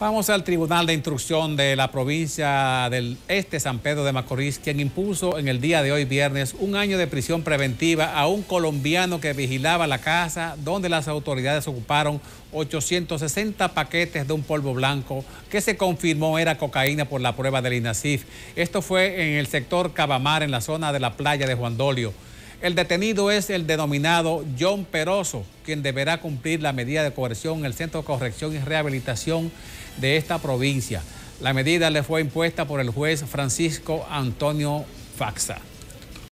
Vamos al Tribunal de Instrucción de la provincia del Este San Pedro de Macorís, quien impuso en el día de hoy viernes un año de prisión preventiva a un colombiano que vigilaba la casa donde las autoridades ocuparon 860 paquetes de un polvo blanco que se confirmó era cocaína por la prueba del INASIF. Esto fue en el sector Cabamar, en la zona de la playa de Juan Dolio. El detenido es el denominado John Peroso, quien deberá cumplir la medida de coerción en el Centro de Corrección y Rehabilitación de esta provincia. La medida le fue impuesta por el juez Francisco Antonio Faxa.